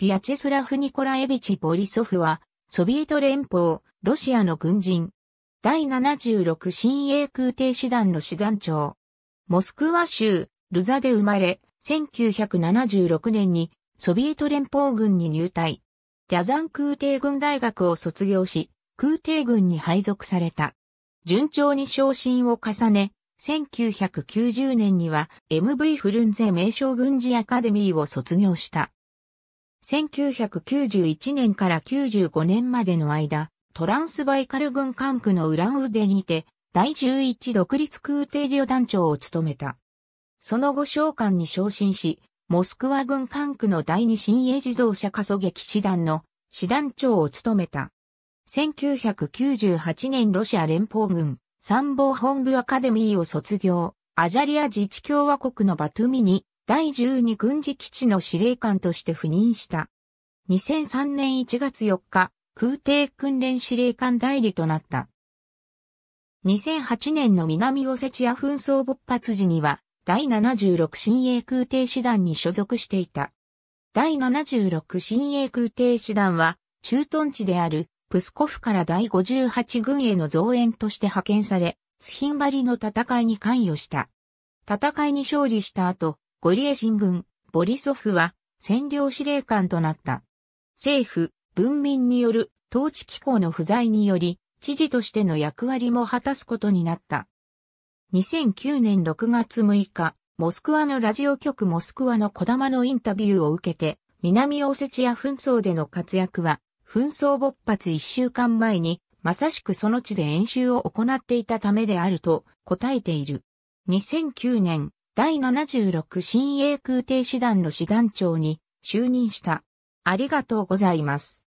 ビアチェスラフ・ニコラエビチ・ボリソフは、ソビエト連邦、ロシアの軍人。第76新鋭空挺師団の師団長。モスクワ州、ルザで生まれ、1976年にソビエト連邦軍に入隊。リャザン空挺軍大学を卒業し、空挺軍に配属された。順調に昇進を重ね、1990年には MV フルンゼ名称軍事アカデミーを卒業した。1991年から95年までの間、トランスバイカル軍管区のウランウデにて、第11独立空挺旅団長を務めた。その後将官に昇進し、モスクワ軍管区の第二新鋭自動車加速撃師団の師団長を務めた。1998年ロシア連邦軍参謀本部アカデミーを卒業、アジャリア自治共和国のバトゥミに第12軍事基地の司令官として赴任した。2003年1月4日、空挺訓練司令官代理となった。2008年の南オセチア紛争勃発時には、第76新鋭空挺師団に所属していた。第76新鋭空挺師団は、駐屯地であるプスコフから第58軍への増援として派遣され、スヒンバリの戦いに関与した。戦いに勝利した後、ゴリエ新軍、ボリソフは占領司令官となった。政府、文民による統治機構の不在により、知事としての役割も果たすことになった。2009年6月6日、モスクワのラジオ局モスクワの小玉のインタビューを受けて、南オセチア紛争での活躍は、紛争勃発1週間前に、まさしくその地で演習を行っていたためであると答えている。2009年第76新鋭空挺師団の師団長に就任した。ありがとうございます。